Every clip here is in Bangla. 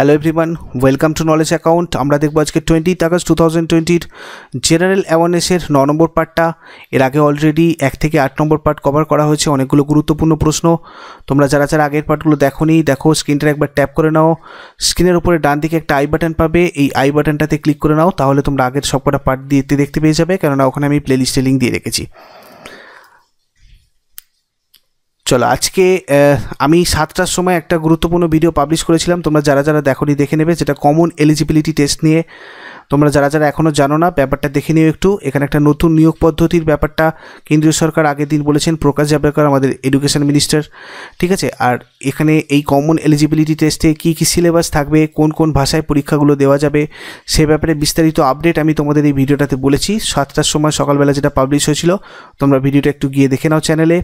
hello everyone welcome to knowledge account আমরা দেখবো আজকে টোয়েন্টি আগস্ট টু থাউজেন্ড টোয়েন্টির জেনারেল অ্যাওয়ারনেসের ন নম্বর পার্টটা এর আগে অলরেডি এক থেকে আট নম্বর পার্ট কভার করা হয়েছে অনেকগুলো গুরুত্বপূর্ণ প্রশ্ন তোমরা যারা যারা আগের পার্টগুলো দেখো নি দেখো স্ক্রিনটা একবার ট্যাপ করে নাও স্ক্রিনের উপরে ডান দিকে একটা আই বাটন পাবে এই আই বাটনটাতে ক্লিক করে নাও তাহলে তোমরা আগের সবকটা পার্ট দিয়ে দেখতে পেয়ে যাবে কেননা ওখানে আমি প্লেলিস্টে লিঙ্ক দিয়ে রেখেছি চলো আজকে আমি সাতটার সময় একটা গুরুত্বপূর্ণ ভিডিও পাবলিশ করেছিলাম তোমরা যারা যারা দেখনি দেখে নেবে যেটা কমন এলিজিবিলিটি টেস্ট নিয়ে তোমরা যারা যারা এখনও জানো না ব্যাপারটা দেখে নিও একটু এখানে একটা নতুন নিয়োগ পদ্ধতির ব্যাপারটা কেন্দ্রীয় সরকার আগের দিন বলেছেন প্রকাশ জাভড়েকর আমাদের এডুকেশন মিনিস্টার ঠিক আছে আর এখানে এই কমন এলিজিবিলিটি টেস্টে কি কি সিলেবাস থাকবে কোন কোন ভাষায় পরীক্ষাগুলো দেওয়া যাবে সে ব্যাপারে বিস্তারিত আপডেট আমি তোমাদের এই ভিডিওটাতে বলেছি সাতটার সময় সকালবেলা যেটা পাবলিশ হয়েছিল তোমরা ভিডিওটা একটু গিয়ে দেখে নাও চ্যানেলে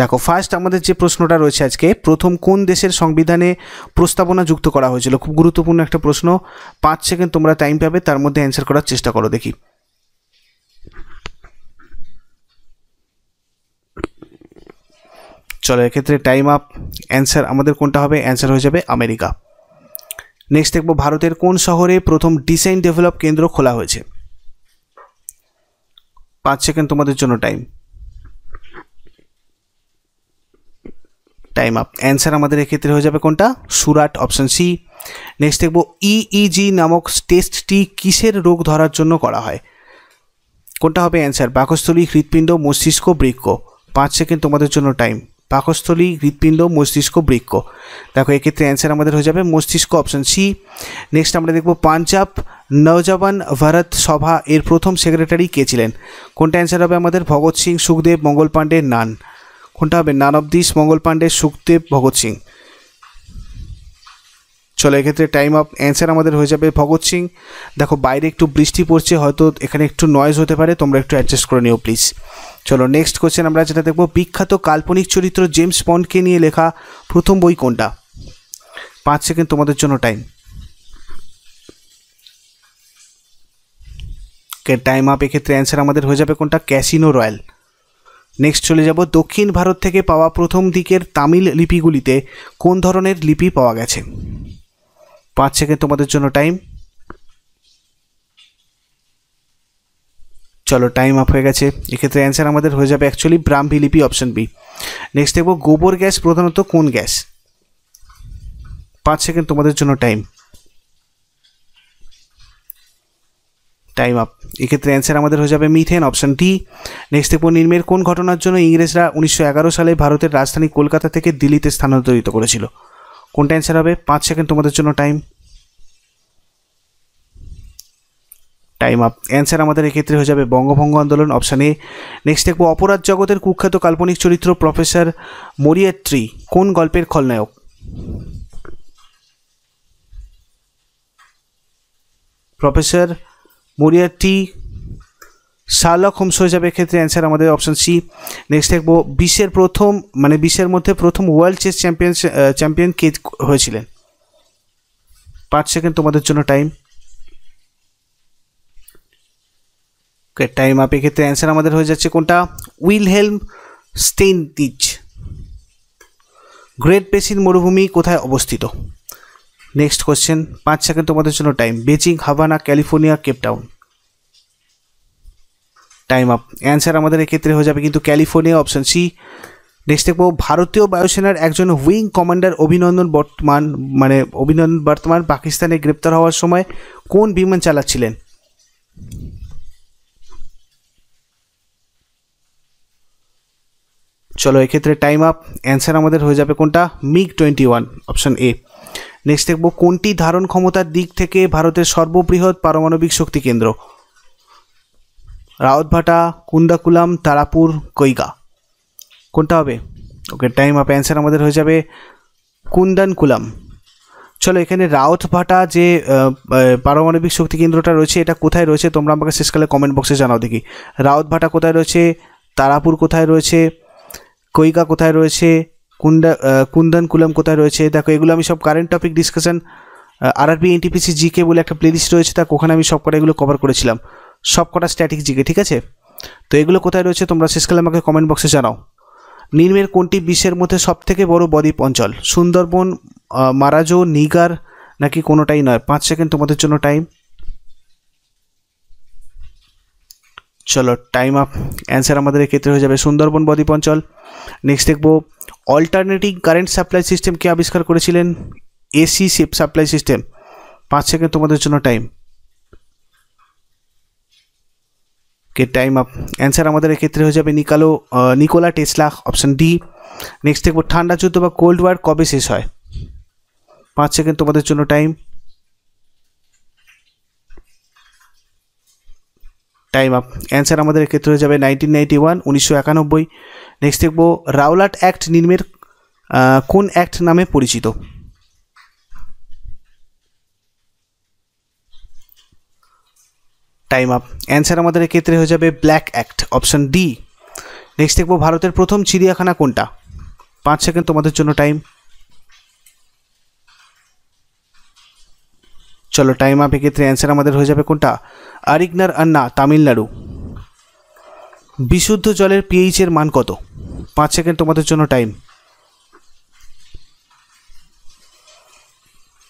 দেখো ফার্স্ট আমাদের যে প্রশ্নটা রয়েছে আজকে প্রথম কোন দেশের সংবিধানে প্রস্তাবনা যুক্ত করা হয়েছিল খুব গুরুত্বপূর্ণ একটা প্রশ্ন পাঁচ সেকেন্ড তোমরা টাইম পাবে তার মধ্যে অ্যান্সার করার চেষ্টা করো দেখি চলো এক্ষেত্রে টাইম আপ অ্যান্সার আমাদের কোনটা হবে অ্যান্সার হয়ে যাবে আমেরিকা নেক্সট দেখবো ভারতের কোন শহরে প্রথম ডিসাইন ডেভেলপ কেন্দ্র খোলা হয়েছে পাঁচ সেকেন্ড তোমাদের জন্য টাইম টাইম আপ অ্যান্সার আমাদের এক্ষেত্রে হয়ে যাবে কোনটা সুরাট অপশান সি নেক্সট দেখব ইইজি e e নামক টেস্টটি কিসের রোগ ধরার জন্য করা হয় কোনটা হবে অ্যান্সার পাকস্থলী হৃৎপিণ্ড মস্তিষ্ক বৃক্ষ পাঁচ সেকেন্ড তোমাদের জন্য টাইম পাকস্থলী হৃৎপিণ্ড মস্তিষ্ক বৃক্ষ দেখো এক্ষেত্রে অ্যান্সার আমাদের হয়ে যাবে মস্তিষ্ক অপশান সি নেক্সট আমরা দেখব পাঞ্জাব নওজওয়ান ভারত সভা এর প্রথম সেক্রেটারি কে ছিলেন কোনটা অ্যান্সার হবে আমাদের ভগৎ সিং সুখদেব মঙ্গল পাণ্ডে নান কোনটা হবে none of this Mangal Pandey Sukhdev Bhagat Singh চলো এক্ষেত্রে টাইম অফ অ্যান্সার আমাদের হয়ে যাবে ভগৎ সিং দেখো বাইরে একটু বৃষ্টি পড়ছে হয়তো এখানে একটু নয়েজ হতে পারে তোমরা একটু অ্যাডজাস্ট করে নিও প্লিজ চলো নেক্সট কোয়েশ্চেন আমরা যেটা দেখবো বিখ্যাত কাল্পনিক চরিত্র জেমস পন্ডকে নিয়ে লেখা প্রথম বই কোনটা পাঁচ সেকেন্ড তোমাদের জন্য টাইম টাইম আপ এক্ষেত্রে অ্যান্সার আমাদের হয়ে যাবে কোনটা ক্যাসিনো রয়্যাল নেক্সট চলে যাব দক্ষিণ ভারত থেকে পাওয়া প্রথম দিকের তামিল লিপিগুলিতে কোন ধরনের লিপি পাওয়া গেছে পাঁচ সেকেন্ড তোমাদের জন্য টাইম চলো টাইম আপ হয়ে গেছে এক্ষেত্রে অ্যান্সার আমাদের হয়ে যাবে অ্যাকচুয়ালি ব্রাহ্মী লিপি অপশন বি নেক্সট দেখবো গোবর গ্যাস প্রধানত কোন গ্যাস পাঁচ সেকেন্ড তোমাদের জন্য টাইম টাইম আপ এক্ষেত্রে অ্যান্সার আমাদের হয়ে যাবে মিথেন অপশান ডি নেক্সট দেখব নির্মের কোন ঘটনার জন্য ইংরেজরা উনিশশো সালে ভারতের রাজধানী কলকাতা থেকে দিল্লিতে স্থানান্তরিত করেছিল কোনটা অ্যান্সার হবে পাঁচ সেকেন্ড তোমাদের জন্য টাইম টাইম আপ অ্যান্সার আমাদের এক্ষেত্রে হয়ে যাবে বঙ্গভঙ্গ আন্দোলন অপশান এ নেক্সট দেখবো অপরাধ জগতের কুখ্যাত কাল্পনিক চরিত্র প্রফেসর মরিয়াত্রি কোন গল্পের খলনায়ক প্রফেসর মরিয়াটি শার্লক হোমস হয়ে যাবে এক্ষেত্রে অ্যান্সার আমাদের অপশান সি নেক্সট দেখবো বিশ্বের প্রথম মানে বিশ্বের মধ্যে প্রথম ওয়ার্ল্ড চেস চ্যাম্পিয়ন চ্যাম্পিয়ন কে হয়েছিলেন পাঁচ সেকেন্ড তোমাদের জন্য টাইম ওকে টাইম আপ ক্ষেত্রে অ্যান্সার আমাদের হয়ে যাচ্ছে কোনটা Wilhelm Steinitz great basin মরুভূমি কোথায় অবস্থিত নেক্সট কোশ্চেন পাঁচ সেকেন্ড তোমাদের জন্য time Beijing Havana California Cape Town time up answer আমাদের এক্ষেত্রে হয়ে যাবে কিন্তু ক্যালিফোর্নিয়া অপশন সি নেক্সট দেখবো ভারতীয় বায়ুসেনার একজন উইং কমান্ডার অভিনন্দন বর্তমান মানে অভিনন্দন বর্তমান পাকিস্তানে গ্রেপ্তার হওয়ার সময় কোন বিমান চালাচ্ছিলেন চলো এক্ষেত্রে টাইম আপ অ্যান্সার আমাদের হয়ে যাবে কোনটা MiG twenty one option A next দেখব কোনটি ধারণ ক্ষমতার দিক থেকে ভারতের সর্ববৃহৎ পারমাণবিক শক্তি কেন্দ্র রাউতভাটা কুন্দাকুলাম তারাপুর কৈগা কোনটা হবে ওকে টাইম আপ অ্যান্সার আমাদের হয়ে যাবে কুন্দানকুলাম চলো এখানে রাউতভাটা যে পারমাণবিক শক্তি কেন্দ্রটা রয়েছে এটা কোথায় রয়েছে তোমরা আমাকে শেষকালে কমেন্ট বক্সে জানাও দেখি রাউতভাটা কোথায় রয়েছে তারাপুর কোথায় রয়েছে কৈগা কোথায় রয়েছে কুন্দা কুন্দন কুলম কোথায় রয়েছে দেখো এগুলো আমি সব current topic discussion RRB NTPC GK বলে একটা প্লেলিস্ট রয়েছে তা ওখানে আমি সব কটা এগুলো কভার করেছিলাম সব কটা স্ট্যাটিক জিকে ঠিক আছে তো এগুলো কোথায় রয়েছে তোমরা শেষকালে আমাকে কমেন্ট বক্সে জানাও নির্মের কোনটি বিশ্বের মধ্যে সবথেকে বড় বদ্বীপ অঞ্চল সুন্দরবন মারাজো নিগার নাকি কোনোটাই নয় পাঁচ সেকেন্ড তোমাদের জন্য টাইম চলো টাইম আপ অ্যান্সার আমাদের ক্ষেত্রে হয়ে যাবে সুন্দরবন বদ্বীপ অঞ্চল নেক্সট দেখব অল্টারনেটিভ কারেন্ট সাপ্লাই সিস্টেম কে আবিষ্কার করেছিলেন এসি সেপ সাপ্লাই সিস্টেম পাঁচ সেকেন্ড তোমাদের জন্য টাইম কে টাইম আপ অ্যান্সার আমাদের ক্ষেত্রে হয়ে যাবে নিকালো Nikola Tesla option D next দেখবো ঠান্ডা যুদ্ধ বা কোল্ড ওয়ার কবে শেষ হয় পাঁচ সেকেন্ড তোমাদের জন্য টাইম টাইম আপ অ্যান্সার আমাদের ক্ষেত্রে হয়ে যাবে নাইনটিন নাইনটি ওয়ান উনিশশো একানব্বই নেক্সট দেখব রাওলাট অ্যাক্ট নির্মের কোন অ্যাক্ট নামে পরিচিত টাইম আপ অ্যান্সার আমাদের ক্ষেত্রে হয়ে যাবে black act option D next দেখব ভারতের প্রথম চিড়িয়াখানা কোনটা পাঁচ সেকেন্ড তোমাদের জন্য টাইম চলো টাইম আপ এক্ষেত্রে অ্যান্সার আমাদের হয়ে যাবে কোনটা আরিগনার আন্না তামিলনাড়ু বিশুদ্ধ জলের পিএইচের মান কত পাঁচ সেকেন্ড তোমাদের জন্য টাইম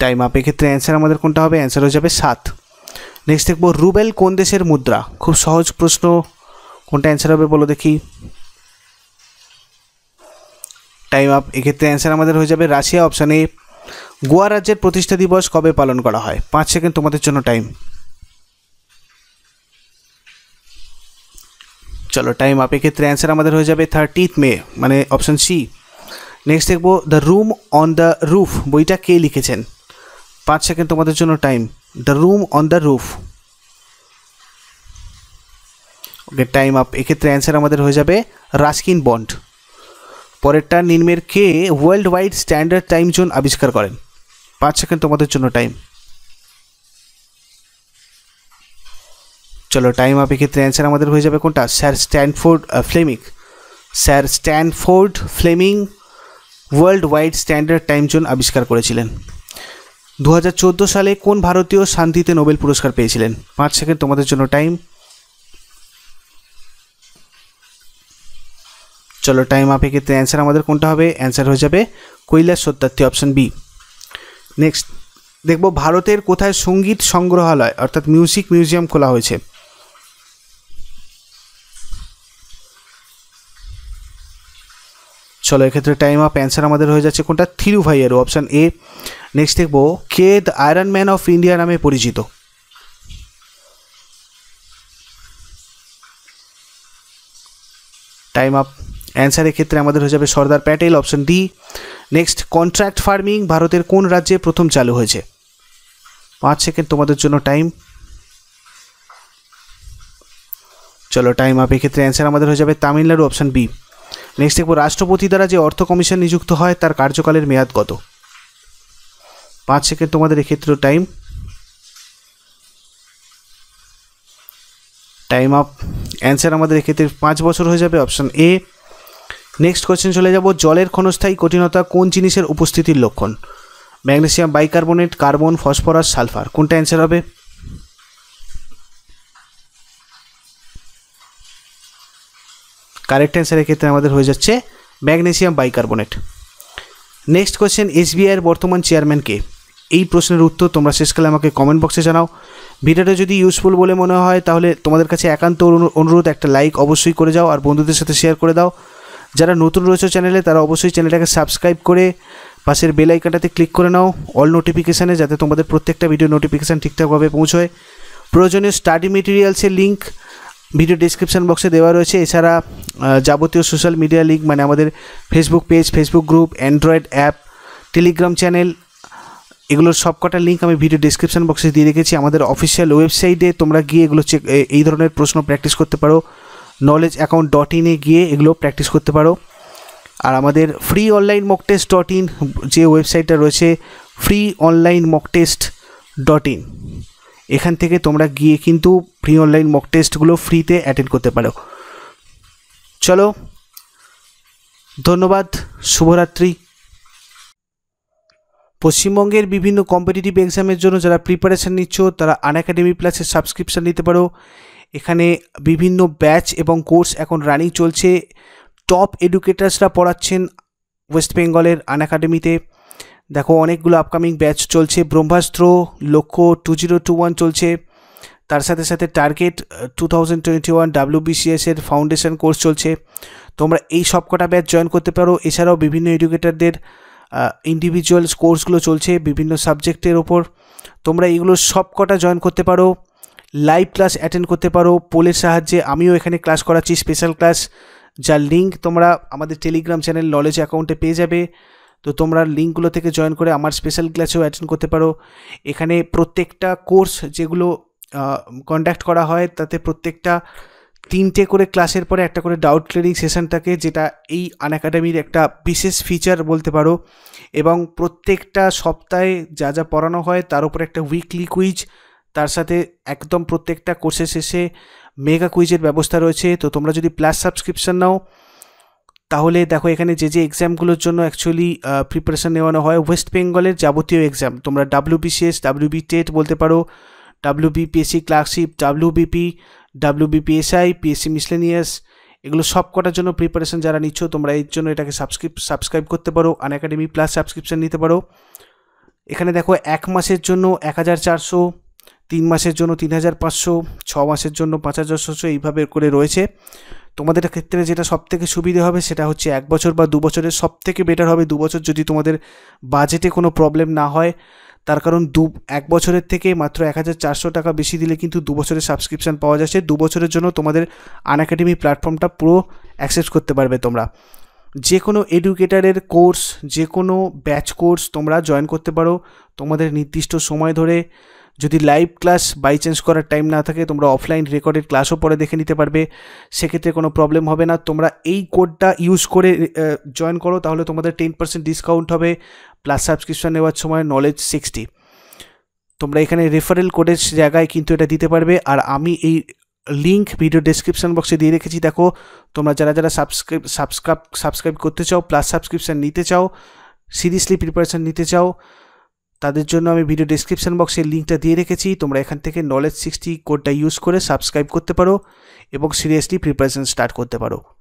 টাইম আপ এক্ষেত্রে অ্যান্সার আমাদের কোনটা হবে অ্যান্সার হয়ে যাবে সাত নেক্সট দেখবো রুবেল কোন দেশের মুদ্রা খুব সহজ প্রশ্ন কোনটা অ্যান্সার হবে বলো দেখি টাইম আপ এক্ষেত্রে অ্যান্সার আমাদের হয়ে যাবে রাশিয়া অপশানে গোয়া রাজ্যের প্রতিষ্ঠা দিবস কবে পালন করা হয় পাঁচ সেকেন্ড তোমাদের জন্য টাইম চলো টাইম আপ এক্ষেত্রে অ্যান্সার আমাদের হয়ে যাবে থার্টিথ মে মানে অপশান সি নেক্সট দেখবো the room on the roof বইটা কে লিখেছেন পাঁচ সেকেন্ড তোমাদের জন্য time the room on the roof okay time up এক্ষেত্রে অ্যান্সার আমাদের হয়ে যাবে রাস্কিন বন্ড পরেরটা নিম্নের কে world wide standard time zone আবিষ্কার করেন পাঁচ সেকেন্ড তোমাদের জন্য টাইম চলো টাইম আপে ক্ষেত্রে অ্যান্সার আমাদের হয়ে যাবে কোনটা sir Stanford Fleming sir Stanford Fleming world wide standard time zone আবিষ্কার করেছিলেন দু সালে কোন ভারতীয় শান্তিতে নোবেল পুরস্কার পেয়েছিলেন পাঁচ সেকেন্ড তোমাদের জন্য টাইম চলো টাইম আপের ক্ষেত্রে অ্যান্সার আমাদের কোনটা হবে অ্যান্সার হয়ে যাবে Kailash Satyarthi option B next দেখব ভারতের কোথায় সঙ্গীত সংগ্রহালয় অর্থাৎ মিউজিক মিউজিয়াম খোলা হয়েছে চলো এক্ষেত্রে টাইম আপ অ্যান্সার আমাদের হয়ে যাচ্ছে কোনটা থিরু ভাইয়ের অপশান এ নেক্সট দেখবো কে the iron man of India নামে পরিচিত টাইম আপ অ্যান্সারের ক্ষেত্রে আমাদের হয়ে যাবে Sardar Patel option D next contract farming ভারতের কোন রাজ্যে প্রথম চালু হয়েছে পাঁচ সেকেন্ড তোমাদের জন্য টাইম চলো টাইম আপ এক্ষেত্রে অ্যান্সার আমাদের হয়ে যাবে তামিলনাড়ু অপশান বি নেক্সট দেখবো রাষ্ট্রপতি দ্বারা যে অর্থ কমিশন নিযুক্ত হয় তার কার্যকালের মেয়াদ কত পাঁচ সেকেন্ড তোমাদের এক্ষেত্রেও টাইম টাইম আপ অ্যান্সার আমাদের এক্ষেত্রে পাঁচ বছর হয়ে যাবে অপশান এ নেক্সট কোশ্চেন চলে যাব জলের ক্ষণস্থায়ী কঠিনতা কোন জিনিসের উপস্থিতির লক্ষণ magnesium bicarbonate carbon phosphorus sulphur কোনটা অ্যান্সার হবে কারেক্ট অ্যান্সারের ক্ষেত্রে আমাদের হয়ে যাচ্ছে ম্যাগনেসিয়াম বাইকার্বনেট নেক্সট কোয়েশ্চেন এসবিআইয়ের বর্তমান চেয়ারম্যান কে এই প্রশ্নের উত্তর তোমরা শেষকালে আমাকে কমেন্ট বক্সে জানাও ভিডিওটা যদি ইউজফুল বলে মনে হয় তাহলে তোমাদের কাছে একান্ত অনুরোধ একটা লাইক অবশ্যই করে যাও আর বন্ধুদের সাথে শেয়ার করে দাও যারা নতুন রয়েছে চ্যানেলে তারা অবশ্যই চ্যানেলটাকে সাবস্ক্রাইব করে পাশের বেল আইকনটাতে ক্লিক করে নাও অল নোটিফিকেশানে যাতে তোমাদের প্রত্যেকটা ভিডিও নোটিফিকেশান ঠিকঠাকভাবে পৌঁছয় প্রয়োজনীয় স্টাডি মেটেরিয়ালসের লিঙ্ক ভিডিও ডিসক্রিপশান বক্সে দেওয়া রয়েছে এছাড়া যাবতীয় সোশ্যাল মিডিয়া লিঙ্ক মানে আমাদের Facebook page Facebook group Android app Telegram channel এগুলোর সবকটা লিঙ্ক আমি ভিডিও ডিসক্রিপশান বক্সে দিয়ে রেখেছি আমাদের অফিসিয়াল ওয়েবসাইটে তোমরা গিয়ে এগুলো চেক এই ধরনের প্রশ্ন প্র্যাকটিস করতে পারো নলেজ অ্যাকাউন্ট ডট ইনে গিয়ে এগুলো প্র্যাকটিস করতে পারো আর আমাদের free online mock test dot in যে ওয়েবসাইটটা রয়েছে free online mock test dot in এখান থেকে তোমরা গিয়ে কিন্তু ফ্রি অনলাইন মক টেস্টগুলো ফ্রিতে অ্যাটেন্ড করতে পারো চলো ধন্যবাদ শুভরাত্রি পশ্চিমবঙ্গের বিভিন্ন কম্পিটিটিভ এক্সামের জন্য যারা প্রিপারেশান নিচ্ছ তারা আন অ্যাকাডেমি প্লাসের সাবস্ক্রিপশান নিতে পারো এখানে বিভিন্ন ব্যাচ এবং কোর্স এখন রানিং চলছে টপ এডুকেটার্সরা পড়াচ্ছেন ওয়েস্ট বেঙ্গলের আন একাডেমিতে দেখো অনেকগুলো আপকামিং ব্যাচ চলছে ব্রহ্মাস্ত্র লক্ষ্য টু জিরো টু ওয়ান চলছে তার সাথে সাথে target two thousand twenty one ডাব্লিউবিসিএসের ফাউন্ডেশন কোর্স চলছে তোমরা এই সব কটা ব্যাচ জয়েন করতে পারো এছাড়াও বিভিন্ন এডুকেটারদের ইন্ডিভিজুয়াল কোর্সগুলো চলছে বিভিন্ন সাবজেক্টের ওপর তোমরা এগুলো সব কটা জয়েন করতে পারো লাইভ ক্লাস অ্যাটেন্ড করতে পারো পোলের সাহায্যে আমিও এখানে ক্লাস করাচ্ছি স্পেশাল ক্লাস যার লিঙ্ক তোমরা আমাদের টেলিগ্রাম চ্যানেল নলেজ অ্যাকাউন্টে পেয়ে যাবে তো তোমরা লিঙ্কগুলো থেকে জয়েন করে আমার স্পেশাল ক্লাসেও অ্যাটেন্ড করতে পারো এখানে প্রত্যেকটা কোর্স যেগুলো কন্ডাক্ট করা হয় তাতে প্রত্যেকটা তিনটে করে ক্লাসের পরে একটা করে ডাউট ক্লিয়ারিং সেশন থাকে যেটা এই আন একাডেমির একটা বিশেষ ফিচার বলতে পারো এবং প্রত্যেকটা সপ্তাহে যা যা পড়ানো হয় তার উপর একটা উইকলি কুইজ তার সাথে একদম প্রত্যেকটা কোর্সের শেষে মেগা কুইজের ব্যবস্থা রয়েছে তো তোমরা যদি প্লাস সাবস্ক্রিপশান নাও তাহলে দেখো এখানে যে যে এক্সামগুলোর জন্য অ্যাকচুয়ালি প্রিপারেশান নেওয়ানো হয় ওয়েস্ট বেঙ্গলের যাবতীয় এক্সাম তোমরা ডাব্লিউ ডাব্লিউবি টেট বলতে পারো WBPSC clerkship WBP WBPSI PSC miscellaneous এগুলো সব কটার জন্য প্রিপারেশান যারা নিচ্ছ তোমরা এর জন্য এটাকে সাবস্ক্রিপ সাবস্ক্রাইব করতে পারো আন একাডেমি প্লাস সাবস্ক্রিপশান নিতে পারো এখানে দেখো এক মাসের জন্য এক হাজার চারশো তিন মাসের জন্য তিন হাজার পাঁচশো ছ মাসের জন্য পাঁচ হাজার ছশো এইভাবে করে রয়েছে তোমাদের ক্ষেত্রে যেটা সবথেকে সুবিধে হবে সেটা হচ্ছে এক বছর বা দু বছরের সবথেকে বেটার হবে দু বছর যদি তোমাদের বাজেটে কোনো প্রবলেম না হয় তার কারণ দু এক বছরের থেকে মাত্র এক হাজার চারশো টাকা বেশি দিলে কিন্তু দু বছরের সাবস্ক্রিপশান পাওয়া যাচ্ছে দু বছরের জন্য তোমাদের আন একাডেমি প্ল্যাটফর্মটা পুরো অ্যাকসেপ্ট করতে পারবে তোমরা যে কোনো এডুকেটারের কোর্স যে কোনো ব্যাচ কোর্স তোমরা জয়েন করতে পারো তোমাদের নির্দিষ্ট সময় ধরে যদি লাইভ ক্লাস বাই চান্স করার টাইম না থাকে তোমরা অফলাইন রেকর্ডেড ক্লাসও পরে দেখে নিতে পারবে সেক্ষেত্রে কোনো প্রবলেম হবে না তোমরা এই কোডটা ইউজ করে জয়েন করো তাহলে তোমাদের টেন পার্সেন্ট ডিসকাউন্ট হবে প্লাস সাবস্ক্রিপশন নেওয়ার সময় নলেজ সিক্সটি তোমরা এখানে রেফারেল কোডের জায়গায় কিন্তু এটা দিতে পারবে আর আমি এই লিঙ্ক ভিডিও ডেসক্রিপশন বক্সে দিয়ে রেখেছি দেখো তোমরা যারা যারা সাবস্ক্রাইব সাবস্ক্রাইব সাবস্ক্রাইব করতে চাও প্লাস সাবস্ক্রিপশান নিতে চাও সিরিয়াসলি প্রিপারেশান নিতে চাও তাদের জন্য আমি ভিডিও ডিসক্রিপশান বক্সে লিঙ্কটা দিয়ে রেখেছি তোমরা এখান থেকে নলেজ সিক্সটি কোডটা ইউজ করে সাবস্ক্রাইব করতে পারো এবং সিরিয়াসলি প্রিপারেশান স্টার্ট করতে পারো